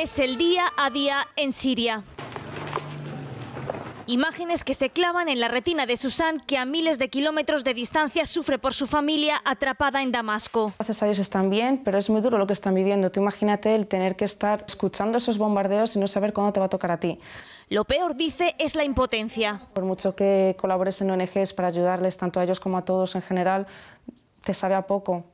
Es el día a día en Siria. Imágenes que se clavan en la retina de Susan, que a miles de kilómetros de distancia sufre por su familia atrapada en Damasco. Gracias a Dios están bien, pero es muy duro lo que están viviendo. Tú imagínate el tener que estar escuchando esos bombardeos y no saber cuándo te va a tocar a ti. Lo peor, dice, es la impotencia. Por mucho que colabores en ONGs para ayudarles, tanto a ellos como a todos en general, te sabe a poco.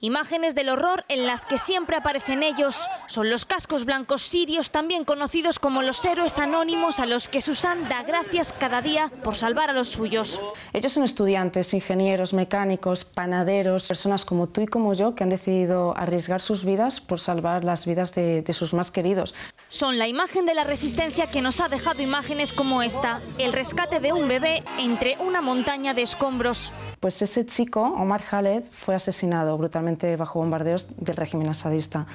Imágenes del horror en las que siempre aparecen ellos son los cascos blancos sirios, también conocidos como los héroes anónimos a los que Susan da gracias cada día por salvar a los suyos. Ellos son estudiantes, ingenieros, mecánicos, panaderos, personas como tú y como yo que han decidido arriesgar sus vidas por salvar las vidas de, sus más queridos. Son la imagen de la resistencia que nos ha dejado imágenes como esta, el rescate de un bebé entre una montaña de escombros. Pues ese chico, Omar Khaled, fue asesinado brutalmente bajo bombardeos del régimen asadista.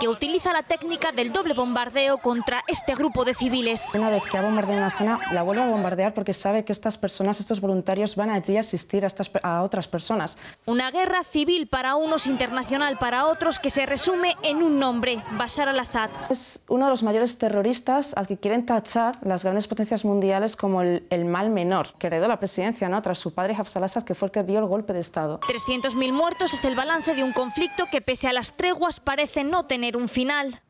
Que utiliza la técnica del doble bombardeo contra este grupo de civiles. Una vez que ha bombardeado una zona, la vuelve a bombardear porque sabe que estas personas, estos voluntarios, van allí a asistir a, estas, a otras personas. Una guerra civil para unos, internacional para otros, que se resume en un nombre, Bashar al-Assad. Es uno de los mayores terroristas al que quieren tachar las grandes potencias mundiales como el, mal menor, que heredó la presidencia ¿no? tras su padre Hafsal al-Assad, que fue el que dio el golpe de Estado. 300.000 muertos es el balance de de un conflicto que pese a las treguas parece no tener un final.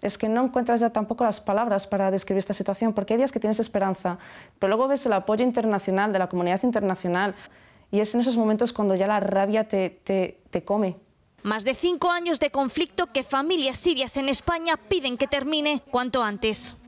Es que no encuentras ya tampoco las palabras para describir esta situación, porque hay días que tienes esperanza, pero luego ves el apoyo internacional, de la comunidad internacional, y es en esos momentos cuando ya la rabia te come. Más de cinco años de conflicto que familias sirias en España piden que termine cuanto antes.